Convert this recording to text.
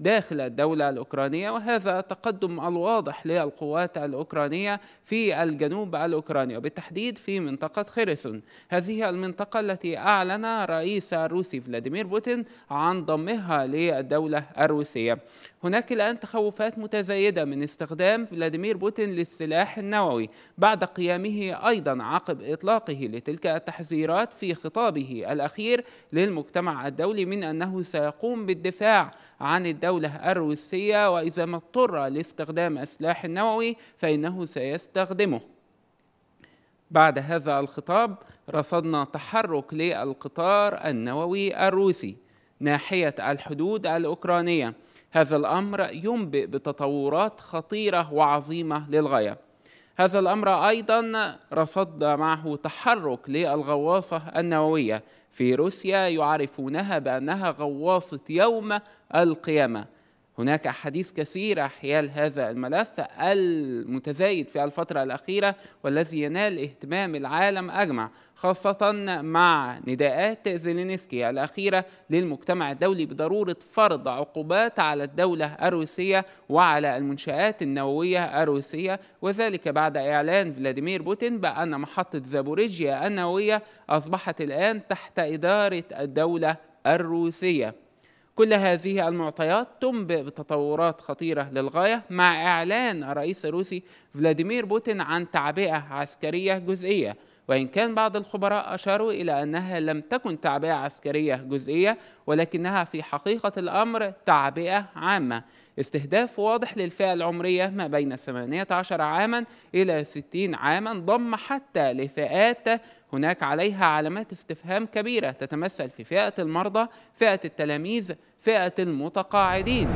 داخل الدولة الأوكرانية وهذا تقدم الواضح للقوات الأوكرانية في الجنوب الأوكراني وبالتحديد في منطقة خيرسون هذه المنطقة التي أعلن رئيس الروسي فلاديمير بوتين عن ضمها للدولة الروسية هناك الآن تخوفات متزايدة من استخدام فلاديمير بوتين للسلاح النووي بعد قيامه أيضا عقب إطلاقه لتلك التحذيرات في خطابه الأخير للمجتمع الدولي من أنه سيقوم بالدفاع عن الدولة دولة الروسية وإذا ما اضطر لاستخدام السلاح النووي فإنه سيستخدمه بعد هذا الخطاب رصدنا تحرك للقطار النووي الروسي ناحية الحدود الأوكرانية هذا الأمر ينبئ بتطورات خطيرة وعظيمة للغاية هذا الأمر أيضا رصد معه تحرك للغواصة النووية في روسيا يعرفونها بأنها غواصة يوم القيامة هناك أحاديث كثيرة حيال هذا الملف المتزايد في الفترة الأخيرة والذي ينال اهتمام العالم أجمع خاصة مع نداءات زيلينسكي الأخيرة للمجتمع الدولي بضرورة فرض عقوبات على الدولة الروسية وعلى المنشآت النووية الروسية وذلك بعد إعلان فلاديمير بوتين بأن محطة زابوريجيا النووية أصبحت الآن تحت إدارة الدولة الروسية كل هذه المعطيات تنبئ بتطورات خطيرة للغاية مع إعلان الرئيس الروسي فلاديمير بوتين عن تعبئة عسكرية جزئية وإن كان بعض الخبراء أشاروا إلى أنها لم تكن تعبئة عسكرية جزئية ولكنها في حقيقة الأمر تعبئة عامة استهداف واضح للفئة العمرية ما بين 18 عاما إلى 60 عاما ضم حتى لفئات هناك عليها علامات استفهام كبيرة تتمثل في فئة المرضى، فئة التلاميذ، فئة المتقاعدين.